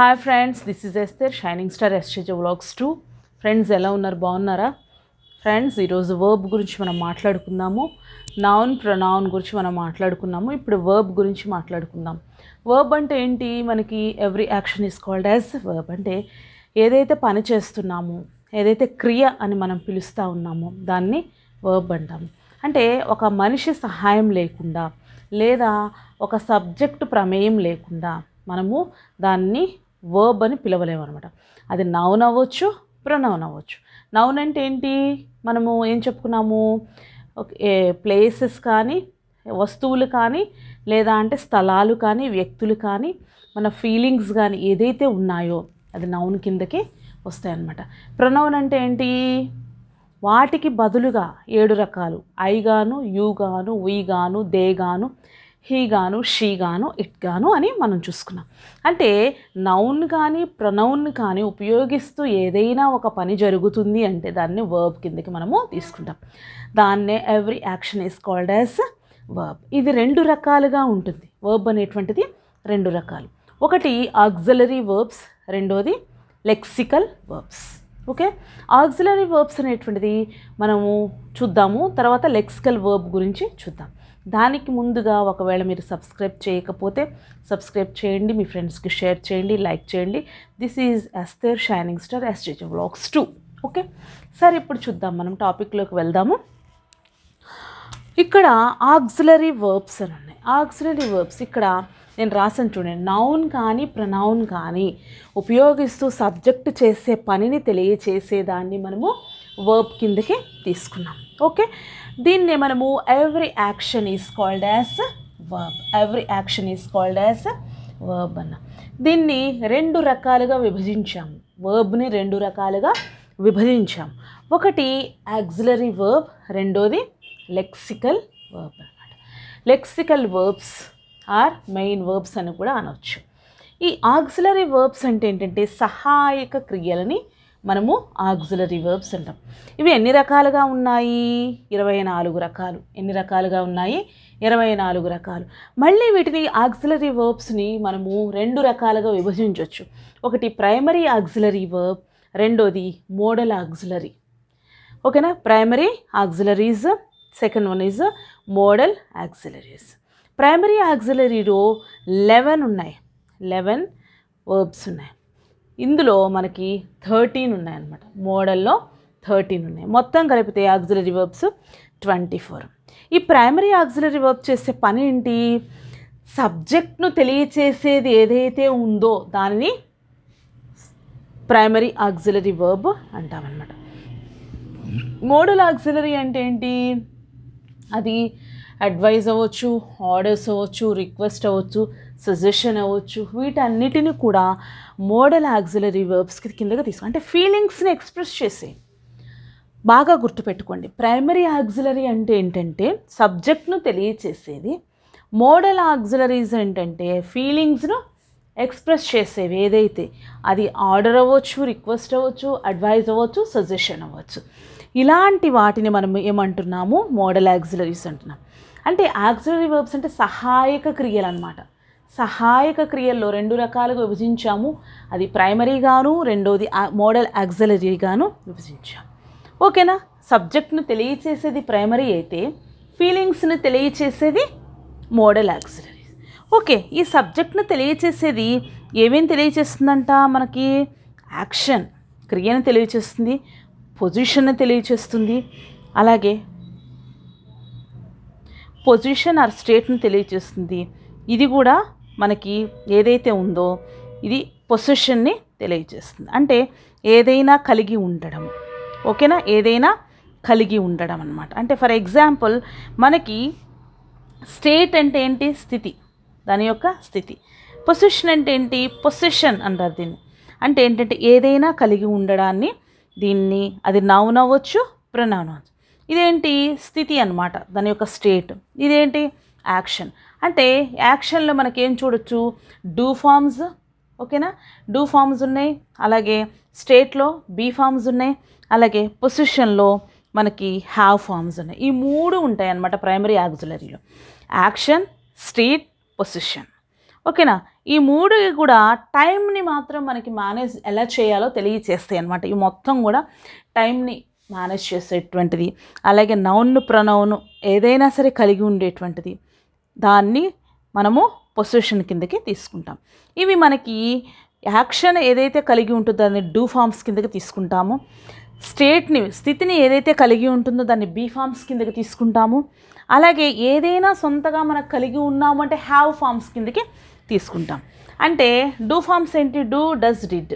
Hi friends this is Esther shining star stage vlogs two friends ఎలా ఉన్నారు బాగున్నారా friends ఈరోజు వర్బ్ గురించి మనం మాట్లాడుకుందాము నౌన్ ప్రొనౌన్ గురించి మనం మాట్లాడుకున్నాము ఇప్పుడు వర్బ్ గురించి మాట్లాడుకుందాం వర్బ్ అంటే ఏంటి మనకి every action is called as verb అంటే ఏదైతే పని చేస్తున్నామో ఏదైతే క్రియ అని మనం పిలుస్తూ ఉన్నామో దాన్ని వర్బ్ అంటాము అంటే ఒక మనిషి సహాయం లేకుండా లేదా ఒక సబ్జెక్టు ప్రమేయం లేకుండా మనము దాన్ని వర్బ్ అని పిలవలేము అనమాట అది నౌన్ అవ్వచ్చు ప్రొనౌన్ అవ్వచ్చు నౌన్ అంటే ఏంటి మనము ఏం చెప్పుకున్నాము ప్లేసెస్ కానీ వస్తువులు కానీ లేదా అంటే స్థలాలు కానీ వ్యక్తులు కానీ మన ఫీలింగ్స్ కానీ ఏదైతే ఉన్నాయో అది నౌన్ కిందకి వస్తాయన్నమాట ప్రొనౌన్ అంటే ఏంటి వాటికి బదులుగా ఏడు రకాలు ఐగాను యూగాను ఉయ్గాను దేగాను హీ గాను షీ గాను ఇట్ గాను అని మనం చూసుకున్నాం అంటే నౌన్ కానీ ప్రనౌన్ కానీ ఉపయోగిస్తూ ఏదైనా ఒక పని జరుగుతుంది అంటే దాన్ని వర్బ్ కిందకి మనము తీసుకుంటాం దాన్నే every action is called as verb ఇది రెండు రకాలుగా ఉంటుంది వర్బ్ అనేటువంటిది రెండు రకాలు ఒకటి ఆక్సిలరీ వర్బ్స్ రెండోది lexical verbs okay auxiliary verbs అనేటువంటిది మనము చూద్దాము తర్వాత లెక్సికల్ వర్బ్ గురించి చూద్దాం దానికి ముందుగా ఒకవేళ మీరు సబ్స్క్రైబ్ చేయకపోతే సబ్స్క్రైబ్ చేయండి మీ ఫ్రెండ్స్కి షేర్ చేయండి లైక్ చేయండి this is Esther shining star stage vlogs two okay సరే ఇప్పుడు చూద్దాం మనం టాపిక్లోకి వెళ్దాము ఇక్కడ ఆక్సిలరీ వర్బ్స్ అని ఉన్నాయి ఆక్సిలరీ వర్బ్స్ ఇక్కడ నేను రాసాను చూడండి నౌన్ కానీ ప్రనౌన్ కానీ ఉపయోగిస్తూ సబ్జెక్ట్ చేసే పనిని తెలియచేసేదాన్ని మనము వర్బ్ కిందకి తీసుకున్నాం ఓకే దీన్నే మనము every action is called as verb every action is called as verb అన్న దీన్ని రెండు రకాలుగా విభజించాము వర్బ్ని రెండు రకాలుగా విభజించాం ఒకటి యాక్సిలరీ వర్బ్ రెండోది లెక్సికల్ వర్బ్ అనమాట lexical verbs are main verbs అని కూడా అనవచ్చు ఈ ఆక్సిలరీ వర్బ్స్ అంటే ఏంటంటే సహాయక క్రియలని మనము ఆక్సిలరీ వర్బ్స్ అంటాం ఇవి ఎన్ని రకాలుగా ఉన్నాయి ఇరవై నాలుగు రకాలు ఎన్ని రకాలుగా ఉన్నాయి ఇరవై నాలుగు రకాలు మళ్ళీ వీటిని ఆక్సిలరీ వర్బ్స్ని మనము రెండు రకాలుగా విభజించవచ్చు ఒకటి ప్రైమరీ ఆక్సిలరీ వర్బ్ రెండోది మోడల్ ఆక్సిలరీ ఓకేనా primary auxiliaries second one is modal auxiliaries primary ఆగ్జులరీలో లెవెన్ ఉన్నాయి లెవెన్ వర్బ్స్ ఉన్నాయి ఇందులో మనకి థర్టీన్ ఉన్నాయన్నమాట మోడల్లో థర్టీన్ ఉన్నాయి మొత్తం కలిపితే ఆక్సిలరీ వర్బ్స్ ట్వంటీ ఫోర్ ఈ ప్రైమరీ ఆక్సిలరీ వర్బ్ చేసే పని ఏంటి సబ్జెక్ట్ను తెలియచేసేది ఏదైతే ఉందో దానిని ప్రైమరీ ఆక్సిలరీ వర్బ్ అంటామన్నమాట మోడల్ hmm? ఆక్సిలరీ అంటే ఏంటి అది అడ్వైజ్ అవ్వచ్చు ఆర్డర్స్ అవ్వచ్చు రిక్వెస్ట్ అవ్వచ్చు సజెషన్ అవ్వచ్చు వీటన్నిటిని కూడా మోడల్ యాక్సిలరీ వర్బ్స్ కిందగా తీసుకో అంటే ఫీలింగ్స్ని ఎక్స్ప్రెస్ చేసే బాగా గుర్తుపెట్టుకోండి ప్రైమరీ ఆక్సిలరీ అంటే ఏంటంటే సబ్జెక్ట్ను తెలియచేసేది మోడల్ ఆక్సిలరీస్ ఏంటంటే ఫీలింగ్స్ను ఎక్స్ప్రెస్ చేసేవి ఏదైతే అది ఆర్డర్ అవ్వచ్చు రిక్వెస్ట్ అవ్వచ్చు అడ్వైజ్ అవ్వచ్చు సజెషన్ అవ్వచ్చు ఇలాంటి వాటిని మనం ఏమంటున్నాము మోడల్ యాక్సిలరీస్ అంటున్నాం అంటే ఆక్సిలరీ వర్బ్స్ అంటే సహాయక క్రియలు అనమాట సహాయక క్రియల్లో రెండు రకాలుగా విభజించాము అది ప్రైమరీగాను రెండోది మోడల్ యాక్సిలరీగాను విభజించాం ఓకేనా సబ్జెక్ట్ను తెలియచేసేది ప్రైమరీ అయితే ఫీలింగ్స్ని తెలియచేసేది మోడల్ యాక్సిలరీ ఓకే ఈ సబ్జెక్ట్ను తెలియచేసేది ఏమేమి తెలియచేస్తుందంట మనకి యాక్షన్ క్రియను తెలియచేస్తుంది పొజిషన్ని తెలియచేస్తుంది అలాగే పొజిషన్ ఆర్ స్టేట్ని తెలియజేస్తుంది ఇది కూడా మనకి ఏదైతే ఉందో ఇది పొసిషన్ని తెలియజేస్తుంది అంటే ఏదైనా కలిగి ఉండడం ఓకేనా ఏదైనా కలిగి ఉండడం అనమాట అంటే ఫర్ ఎగ్జాంపుల్ మనకి స్టేట్ అంటే ఏంటి స్థితి దాని యొక్క స్థితి పొసిషన్ అంటే ఏంటి పొసిషన్ అంటారు దీన్ని అంటే ఏంటంటే ఏదైనా కలిగి ఉండడాన్ని దీన్ని అది నౌన్ అవ్వచ్చు ఇదేంటి స్థితి అనమాట దాని యొక్క స్టేట్ ఇదేంటి యాక్షన్ అంటే యాక్షన్లో మనకేం చూడొచ్చు డూ ఫామ్స్ ఓకేనా డూ ఫామ్స్ ఉన్నాయి అలాగే స్టేట్లో బీ ఫామ్స్ ఉన్నాయి అలాగే పొసిషన్లో మనకి హ్యావ్ ఫామ్స్ ఉన్నాయి ఈ మూడు ఉంటాయి అన్నమాట ప్రైమరీ యాక్సిలరీలో యాక్షన్ స్టేట్ పొసిషన్ ఓకేనా ఈ మూడు కూడా టైంని మాత్రం మనకి మేనేజ్ ఎలా చేయాలో తెలియచేస్తాయి అనమాట ఈ మొత్తం కూడా టైంని మేనేజ్ చేసేటువంటిది అలాగే నౌన్ను ప్రనౌను ఏదైనా సరే కలిగి ఉండేటువంటిది దాన్ని మనము పొసిషన్ కిందకి తీసుకుంటాం ఇవి మనకి యాక్షన్ ఏదైతే కలిగి ఉంటుందో దాన్ని డూ ఫామ్స్ కిందకి తీసుకుంటాము స్టేట్ని స్థితిని ఏదైతే కలిగి ఉంటుందో దాన్ని బీ ఫామ్స్ కిందకి తీసుకుంటాము అలాగే ఏదైనా సొంతగా మనకు కలిగి ఉన్నాము అంటే హ్యావ్ ఫామ్స్ కిందకి తీసుకుంటాం అంటే డూ ఫామ్స్ ఏంటి do does did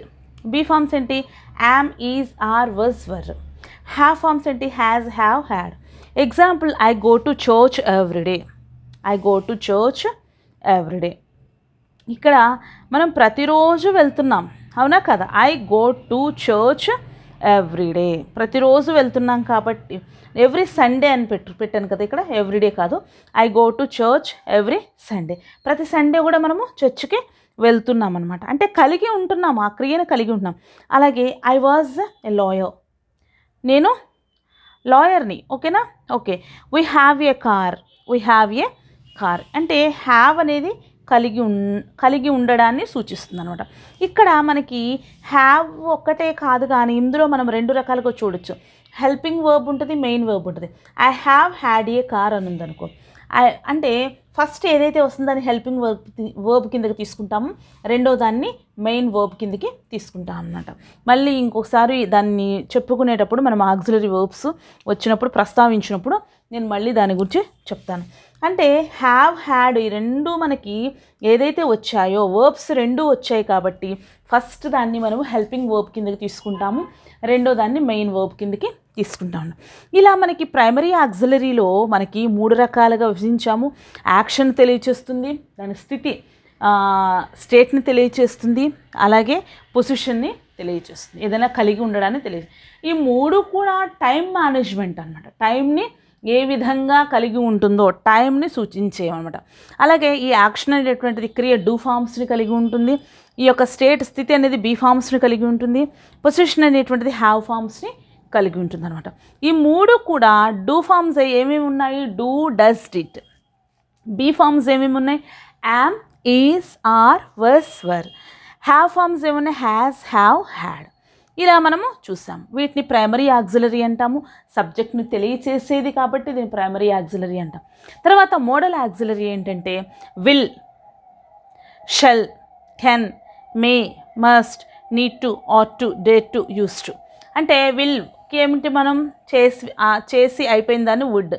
be forms ఏంటి am is are was were have forms ఏంటి has have had example I go to church everyday I go to church everyday ఇక్కడ మనం ప్రతిరోజు వెళ్తున్నాం అవునా కదా I go to church everyday ప్రతిరోజు వెళ్తున్నాం కాబట్టి ఎవ్రీ సండే అని పెట్టు పెట్టాను కదా ఇక్కడ ఎవ్రీడే కాదు I go to church every Sunday ప్రతి సండే కూడా మనము చర్చ్కి వెళ్తున్నాం అనమాట అంటే కలిగి ఉంటున్నాము ఆ క్రియను కలిగి ఉంటున్నాం అలాగే ఐ వాజ్ ఎ లాయర్ నేను లాయర్ని ఓకేనా okay we have a car we have a car అంటే హ్యావ్ అనేది కలిగి ఉన్ కలిగి ఉండడాన్ని సూచిస్తుంది అనమాట ఇక్కడ మనకి హ్యావ్ ఒక్కటే కాదు కానీ ఇందులో మనం రెండు రకాలుగా చూడొచ్చు హెల్పింగ్ వర్బ్ ఉంటుంది మెయిన్ వర్బ్ ఉంటుంది I have had a car అని ఉందనుకో అంటే ఫస్ట్ ఏదైతే వస్తుందో దాన్ని హెల్పింగ్ వర్బ్ వర్బ్ కిందకి తీసుకుంటాము రెండో దాన్ని మెయిన్ వర్బ్ కిందకి తీసుకుంటాం అన్నమాట మళ్ళీ ఇంకొకసారి దాన్ని చెప్పుకునేటప్పుడు మనం ఆక్సిలరీ వర్బ్స్ వచ్చినప్పుడు ప్రస్తావించినప్పుడు నేను మళ్ళీ దాని గురించి చెప్తాను అంటే హ్యావ్ హ్యాడ్ ఈ రెండు మనకి ఏదైతే వచ్చాయో వర్బ్స్ రెండు వచ్చాయి కాబట్టి ఫస్ట్ దాన్ని మనం హెల్పింగ్ వర్బ్ కిందకి తీసుకుంటాము రెండో దాన్ని మెయిన్ వర్బ్ కిందకి తీసుకుంటాము ఇలా మనకి ప్రైమరీ ఆక్సిలరీలో మనకి మూడు రకాలుగా విభజించాము యాక్షన్ తెలియచేస్తుంది దాని స్థితి స్టేట్ని తెలియచేస్తుంది అలాగే పొజిషన్ని తెలియచేస్తుంది ఏదైనా కలిగి ఉండడాన్ని తెలియ ఈ మూడు కూడా టైం మేనేజ్మెంట్ అనమాట టైంని ఏ విధంగా కలిగి ఉంటుందో టైంని సూచించేయమన్నమాట అలాగే ఈ యాక్షన్ అనేటటువంటిది క్రియ డూ ఫామ్స్ని కలిగి ఉంటుంది ఈ యొక్క స్టేట్ స్థితి అనేది బీ ఫామ్స్ని కలిగి ఉంటుంది పొజిషన్ అనేటువంటిది హ్యావ్ ఫామ్స్ని కలిగి ఉంటుంది అనమాట ఈ మూడు కూడా డూ ఫామ్స్ ఏమేమి ఉన్నాయి do does did be forms ఏమేమి ఉన్నాయి am is are was were have forms ఏమున్నాయి హ్యాస్ హ్యావ్ హ్యాడ్ ఇలా మనము చూసాం వీటిని ప్రైమరీ యాక్సిలరీ అంటాము సబ్జెక్ట్ను తెలియచేసేది కాబట్టి దీని ప్రైమరీ యాక్సిలరీ అంటాం తర్వాత మోడల్ యాక్సిలరీ ఏంటంటే will shall can may must need to ought to dare to used to అంటే విల్ ఏమిటి మనం చేసి చేసి అయిపోయిన దాన్ని వుడ్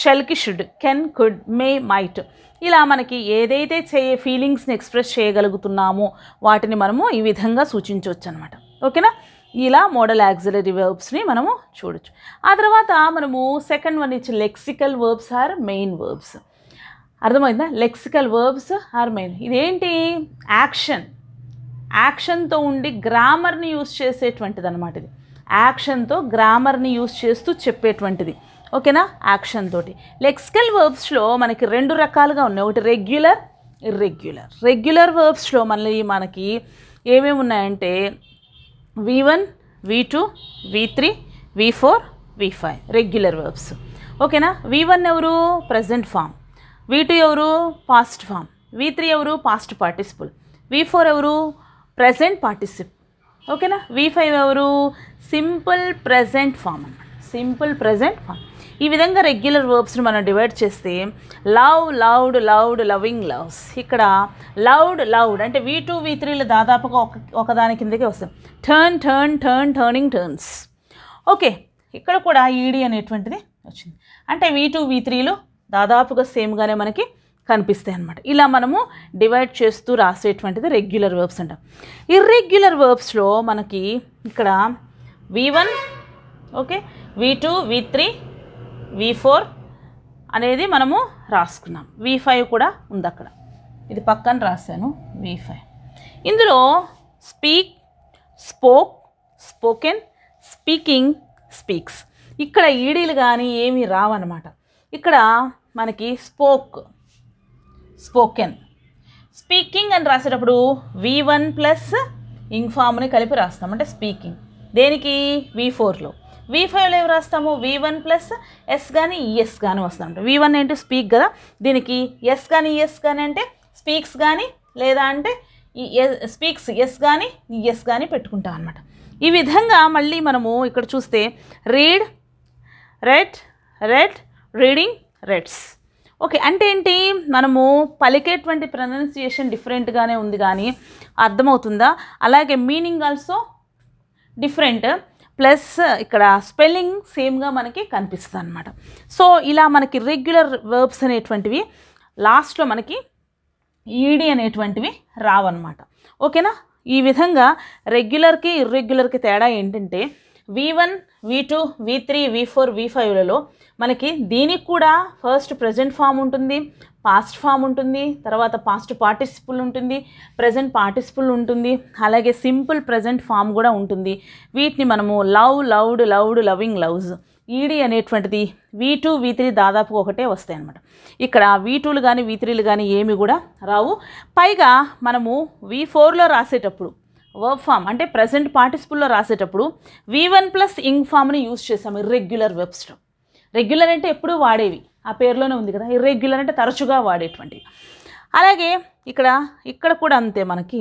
షెల్కి should can could may might ఇలా మనకి ఏదైతే చేయ ఫీలింగ్స్ని ఎక్స్ప్రెస్ చేయగలుగుతున్నామో వాటిని మనము ఈ విధంగా సూచించవచ్చు అనమాట ఓకేనా ఇలా మోడల్ యాక్సిలరీ వర్బ్స్ని మనము చూడొచ్చు ఆ తర్వాత మనము సెకండ్ వన్ ఇచ్చి lexical verbs are main verbs అర్థమైందా లెక్సికల్ వర్బ్స్ ఆర్ మెయిన్ ఇదేంటి యాక్షన్ యాక్షన్తో ఉండి గ్రామర్ని యూస్ చేసేటువంటిది అనమాట ఇది యాక్షన్తో గ్రామర్ని యూస్ చేస్తూ చెప్పేటువంటిది ఓకేనా యాక్షన్ తోటి లెక్సికల్ వర్బ్స్లో మనకి రెండు రకాలుగా ఉన్నాయి ఒకటి రెగ్యులర్ ఇర్రెగ్యులర్ రెగ్యులర్ వర్బ్స్లో మళ్ళీ మనకి ఏమేమి ఉన్నాయంటే V one V two V three V four V five regular verbs ఓకేనా వి వన్ ఎవరు ప్రజెంట్ ఫామ్ వి టూ ఎవరు పాస్ట్ ఫామ్ వి త్రీ ఎవరు పాస్ట్ పార్టిసిపుల్ వి ఫోర్ ఎవరు ప్రజెంట్ పార్టిసిప్ ఓకేనా వి ఫైవ్ ఎవరు సింపుల్ ప్రజెంట్ ఫామ్ అన్నమాట simple present form ఈ విధంగా రెగ్యులర్ వర్బ్స్ని మనం డివైడ్ చేస్తే love loved loved loving loves ఇక్కడ లౌడ్ లౌడ్ అంటే వీ టూ వీ త్రీలు దాదాపుగా ఒక ఒకదాని కిందకే వస్తాయి turn turn turn turning turns okay ఇక్కడ కూడా ఈడి e అనేటువంటిది వచ్చింది అంటే వీ టూ వీ త్రీలు దాదాపుగా సేమ్గానే మనకి కనిపిస్తాయి అనమాట ఇలా మనము డివైడ్ చేస్తూ రాసేటువంటిది రెగ్యులర్ వర్బ్స్ అంట ఇర్రెగ్యులర్ వర్బ్స్లో మనకి ఇక్కడ V one okay V two V three V four అనేది మనము రాసుకున్నాం వి ఫైవ్ కూడా ఉంది అక్కడ ఇది పక్కన రాశాను వి ఫైవ్ ఇందులో speak spoke spoken speaking speaks ఇక్కడ ఈడీలు e కానీ ఏమీ రావన్నమాట ఇక్కడ మనకి స్పోక్ స్పోకెన్ స్పీకింగ్ అని రాసేటప్పుడు వి వన్ ప్లస్ ఇంఫామ్ని కలిపి రాస్తాం అంటే స్పీకింగ్ దేనికి వి ఫోర్లో వి ఫైవ్లో ఏం రాస్తాము వి వన్ ప్లస్ ఎస్ కానీ ఈఎస్ కానీ వస్తాం వి వన్ ఏంటి స్పీక్ కదా దీనికి ఎస్ కానీ ఈఎస్ కానీ అంటే స్పీక్స్ కానీ లేదా అంటే ఈ స్పీక్స్ ఎస్ కానీ ఈఎస్ కానీ పెట్టుకుంటాం అనమాట ఈ విధంగా మళ్ళీ మనము ఇక్కడ చూస్తే read read read reading reads okay అంటే ఏంటి మనము పలికేటువంటి ప్రొనౌన్సియేషన్ డిఫరెంట్గానే ఉంది కానీ అర్థమవుతుందా అలాగే మీనింగ్ ఆల్సో డిఫరెంట్ ప్లస్ ఇక్కడ స్పెల్లింగ్ సేమ్గా మనకి కనిపిస్తుంది అనమాట సో ఇలా మనకి రెగ్యులర్ వర్బ్స్ అనేటువంటివి లాస్ట్లో మనకి ఈడీ అనేటువంటివి రావన్నమాట ఓకేనా ఈ విధంగా రెగ్యులర్కి ఇర్రెగ్యులర్కి తేడా ఏంటంటే V one V two V three V four V ఫైవ్లలో మనకి దీనికి కూడా ఫస్ట్ ప్రజెంట్ ఫామ్ ఉంటుంది పాస్ట్ ఫామ్ ఉంటుంది తర్వాత పాస్ట్ పార్టిసిపుల్ ఉంటుంది ప్రజెంట్ పార్టిసిపుల్ ఉంటుంది అలాగే సింపుల్ ప్రజెంట్ ఫామ్ కూడా ఉంటుంది వీటిని మనము love loved loved loving loves ED అనేటువంటిది వి టూ వీ త్రీ దాదాపు ఒకటే వస్తాయి అనమాట ఇక్కడ వీ టూలు కానీ వీ త్రీలు కానీ ఏమి కూడా రావు పైగా మనము వి ఫోర్లో రాసేటప్పుడు వర్బ్ ఫామ్ అంటే ప్రజెంట్ పార్టిసిపుల్లో రాసేటప్పుడు వి వన్ ప్లస్ ఇంగ్ ఫామ్ని యూజ్ చేసాము ఇర్రెగ్యులర్ వెబ్స్ రెగ్యులర్ అంటే ఎప్పుడూ వాడేవి ఆ పేరులోనే ఉంది కదా ఇర్రెగ్యులర్ అంటే తరచుగా వాడేటువంటి అలాగే ఇక్కడ ఇక్కడ కూడా అంతే మనకి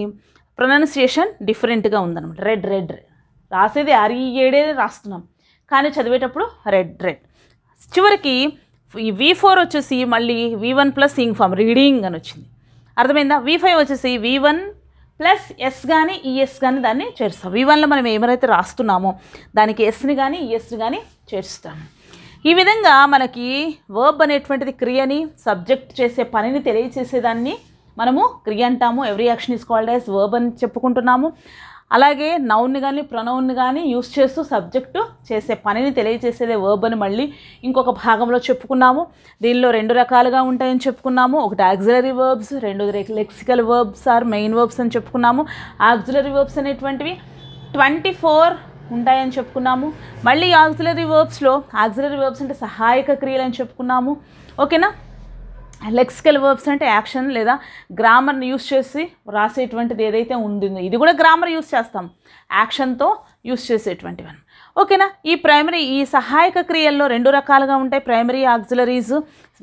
ప్రొనౌన్సియేషన్ డిఫరెంట్గా ఉందన్నమాట రెడ్ రెడ్ రాసేది ఏడే రాస్తున్నాం కానీ చదివేటప్పుడు రెడ్ రెడ్ చివరికి ఈ వి ఫోర్ వచ్చేసి మళ్ళీ V one plus ing form reading అని వచ్చింది అర్థమైందా వి ఫైవ్ వచ్చేసి వి వన్ ప్లస్ ఎస్ కానీ ఈఎస్ కానీ దాన్ని చేరుస్తాం వి మనం ఏమైతే రాస్తున్నామో దానికి ఎస్ని కానీ ఈఎస్ని కానీ చేరుస్తాము ఈ విధంగా మనకి వర్బ్ అనేటువంటిది క్రియని సబ్జెక్ట్ చేసే పనిని తెలియచేసేదాన్ని మనము క్రియ అంటాము every action is called as verb అని చెప్పుకుంటున్నాము అలాగే నౌన్ని కానీ ప్రొనౌన్ని కానీ యూస్ చేస్తూ సబ్జెక్టు చేసే పనిని తెలియజేసేదే వర్బ్ అని మళ్ళీ ఇంకొక భాగంలో చెప్పుకున్నాము దీనిలో రెండు రకాలుగా ఉంటాయని చెప్పుకున్నాము ఒకటి ఆక్సిలరీ వర్బ్స్ రెండు lexical verbs are main verbs అని చెప్పుకున్నాము ఆక్సిలరీ వర్బ్స్ అనేటువంటివి ట్వంటీ ఫోర్ ఉంటాయని చెప్పుకున్నాము మళ్ళీ ఆక్సిలరీ వర్బ్స్లో ఆక్సిలరీ వర్బ్స్ అంటే సహాయక క్రియలు అని చెప్పుకున్నాము ఓకేనా లెక్సికల్ వర్బ్స్ అంటే యాక్షన్ లేదా గ్రామర్ని యూస్ చేసి రాసేటువంటిది ఏదైతే ఉండిందో ఇది కూడా గ్రామర్ యూస్ చేస్తాం యాక్షన్తో యూస్ చేసేటువంటివన్నీ ఓకేనా ఈ ప్రైమరీ ఈ సహాయక క్రియల్లో రెండు రకాలుగా ఉంటాయి ప్రైమరీ ఆక్సిలరీస్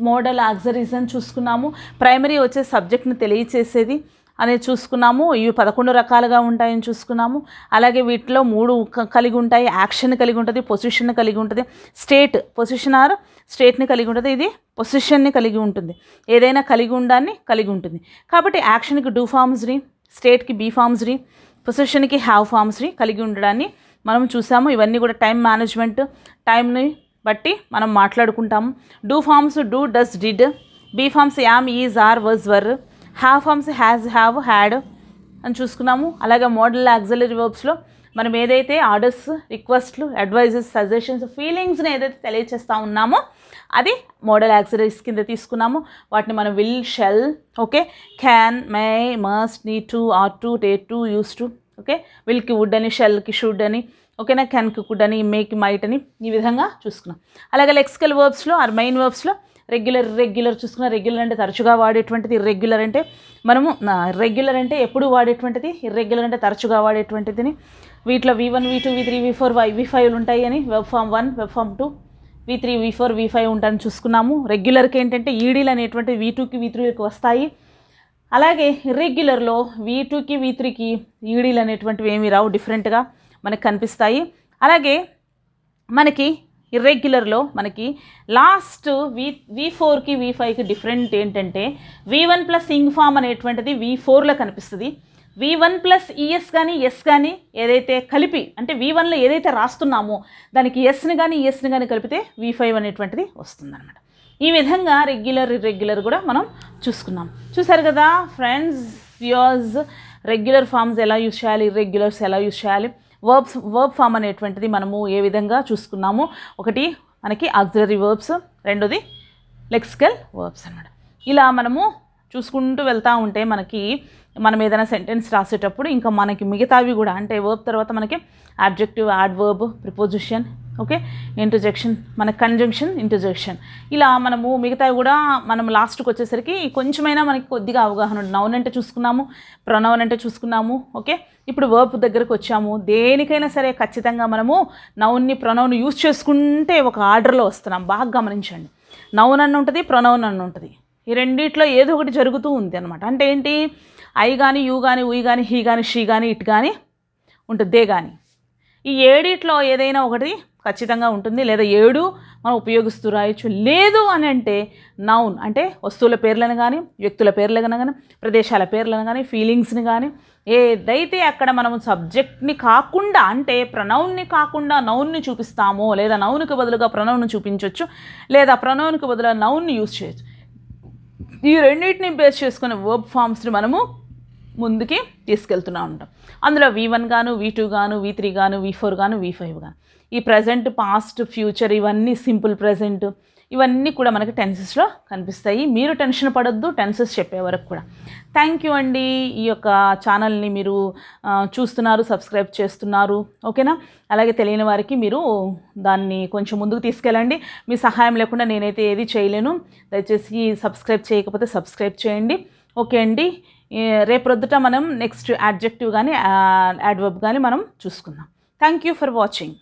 మోడల్ ఆక్సిలరీస్ అని చూసుకున్నాము ప్రైమరీ వచ్చే సబ్జెక్ట్ని తెలియచేసేది అనేది చూసుకున్నాము ఇవి పదకొండు రకాలుగా ఉంటాయని చూసుకున్నాము అలాగే వీటిలో మూడు కలిగి ఉంటాయి యాక్షన్ కలిగి ఉంటుంది పొజిషన్ కలిగి ఉంటుంది స్టేట్ పొజిషన్ ఆర్ స్టేట్ని కలిగి ఉంటుంది ఇది పొసిషన్ని కలిగి ఉంటుంది ఏదైనా కలిగి ఉండాన్ని కలిగి ఉంటుంది కాబట్టి యాక్షన్కి డూ ఫార్మ్స్ రీ స్టేట్కి బీ ఫార్మ్స్ రీ పొసిషన్కి హ్యావ్ ఫార్మ్స్ రీ కలిగి ఉండడాన్ని మనం చూసాము ఇవన్నీ కూడా టైం మేనేజ్మెంట్ టైంని బట్టి మనం మాట్లాడుకుంటాము do forms do does did be forms am is are was were have forms has have had అని చూసుకున్నాము అలాగే మోడల్ యాక్సలరీ వర్బ్స్లో మనం ఏదైతే ఆర్డర్స్ రిక్వెస్ట్లు అడ్వైజెస్ సజెషన్స్ ఫీలింగ్స్ని ఏదైతే తెలియచేస్తూ ఉన్నామో అది మోడల్ యాక్సరీస్ కింద తీసుకున్నాము వాటిని మనం will shall okay can may must need to ought to dare to used to okay విల్కి వుడ్ అని షెల్కి షుడ్ అని ఓకేనా క్యాన్కి కుడ్ అని మేకి మైట్ అని ఈ విధంగా చూసుకున్నాం అలాగే లెక్స్కల్ వర్బ్స్లో ఆర్ మెయిన్ వర్బ్స్లో రెగ్యులర్ రెగ్యులర్ చూసుకున్న రెగ్యులర్ అంటే తరచుగా వాడేటువంటిది రెగ్యులర్ అంటే మనము రెగ్యులర్ అంటే ఎప్పుడు వాడేటువంటిది ఇర్రెగ్యులర్ అంటే తరచుగా వాడేటువంటిదిని వీటిలో V one V two V three V four వై వి ఫైవ్లు ఉంటాయి అని verb form one verb form two V three V four V five ఉంటాయని చూసుకున్నాము రెగ్యులర్కి ఏంటంటే ఈడీలు e అనేటువంటి వి టూకి వి త్రీకి వస్తాయి అలాగే ఇర్రెగ్యులర్లో వి టూకి వి త్రీకి ఈడీలు e అనేటువంటివి ఏమి రావు డిఫరెంట్గా మనకు కనిపిస్తాయి అలాగే మనకి ఇర్రెగ్యులర్లో మనకి లాస్ట్ వి వి ఫోర్కి వి ఫైవ్కి డిఫరెంట్ ఏంటంటే V one plus ing form అనేటువంటిది వి ఫోర్లో కనిపిస్తుంది వి వన్ ప్లస్ ఈఎస్ కానీ ఎస్ కానీ ఏదైతే కలిపి అంటే వి వన్లో ఏదైతే రాస్తున్నామో దానికి ఎస్ని కానీ ఈఎస్ని కానీ e కలిపితే వి ఫైవ్ అనేటువంటిది వస్తుందన్నమాట ఈ విధంగా రెగ్యులర్ ఇర్రెగ్యులర్ కూడా మనం చూసుకున్నాం చూసారు కదా ఫ్రెండ్స్ వ్యూర్స్ రెగ్యులర్ ఫామ్స్ ఎలా యూజ్ చేయాలి ఇర్రెగ్యులర్స్ ఎలా యూజ్ చేయాలి వర్బ్స్ వర్బ్ ఫామ్ అనేటువంటిది మనము ఏ విధంగా చూసుకున్నాము ఒకటి మనకి ఆగ్జరీ వర్బ్స్ రెండోది లెక్సికల్ వర్బ్స్ అన్నమాట ఇలా మనము చూసుకుంటూ వెళ్తూ ఉంటే మనకి మనం ఏదైనా సెంటెన్స్ రాసేటప్పుడు ఇంకా మనకి మిగతావి కూడా అంటే వర్బ్ తర్వాత మనకి objective verb preposition okay interjection మన కన్జంక్షన్ ఇంటర్జెక్షన్ ఇలా మనము మిగతావి కూడా మనం లాస్ట్కి వచ్చేసరికి కొంచెమైనా మనకి కొద్దిగా అవగాహన ఉంది నౌన్ అంటే చూసుకున్నాము ప్రొనౌన్ అంటే చూసుకున్నాము ఓకే ఇప్పుడు వర్బ్ దగ్గరకు వచ్చాము దేనికైనా సరే ఖచ్చితంగా మనము నౌన్ని ప్రొనౌన్ యూజ్ చేసుకుంటే ఒక ఆర్డర్లో వస్తున్నాం బాగా గమనించండి నౌన్ అని ఉంటుంది ప్రొనౌన్ అని ఉంటుంది ఈ రెండిట్లో ఏదో ఒకటి జరుగుతూ ఉంది అనమాట అంటే ఏంటి ఐ కానీ యూ కానీ ఉయ్ కానీ హీ కానీ షీ కానీ ఇట్ కానీ ఉంటుంది కానీ ఈ ఏడిట్లో ఏదైనా ఒకటి ఖచ్చితంగా ఉంటుంది లేదా ఏడు మనం ఉపయోగిస్తూ రాయొచ్చు లేదు అని అంటే నౌన్ అంటే వస్తువుల పేర్లను కానీ వ్యక్తుల పేర్లను కానీ ప్రదేశాల పేర్లను కానీ ఫీలింగ్స్ని కానీ ఏదైతే అక్కడ మనం సబ్జెక్ట్ని కాకుండా అంటే ప్రనౌన్ని కాకుండా నౌన్ని చూపిస్తామో లేదా నౌన్కి బదులుగా ప్రణౌన్ని చూపించవచ్చు లేదా ప్రనౌన్కి బదులుగా నౌన్ని యూజ్ చేయొచ్చు ఈ రెండింటిని బేస్ చేసుకునే వర్బ్ ఫామ్స్ని మనము ముందుకి తీసుకెళ్తున్నా ఉంటాం అందులో వి వన్ గాను వి టూ గాను వి త్రీ గాను వి ఫోర్ గాను వి ఫైవ్ గాను ఈ ప్రజెంట్ పాస్ట్ ఫ్యూచర్ ఇవన్నీ సింపుల్ ప్రజెంట్ ఇవన్నీ కూడా మనకి టెన్సెస్లో కనిపిస్తాయి మీరు టెన్షన్ పడొద్దు టెన్సెస్ చెప్పే వరకు కూడా థ్యాంక్ యూ అండి ఈ యొక్క ఛానల్ని మీరు చూస్తున్నారు సబ్స్క్రైబ్ చేస్తున్నారు ఓకేనా అలాగే తెలియని వారికి మీరు దాన్ని కొంచెం ముందుకు తీసుకెళ్ళండి మీ సహాయం లేకుండా నేనైతే ఏది చేయలేను దయచేసి సబ్స్క్రైబ్ చేయకపోతే సబ్స్క్రైబ్ చేయండి ఓకే అండి రేపు రొద్దుట మనం నెక్స్ట్ యాడ్జెక్టివ్ కానీ యాడ్వర్బ్ కానీ మనం చూసుకుందాం థ్యాంక్ యూ ఫర్ వాచింగ్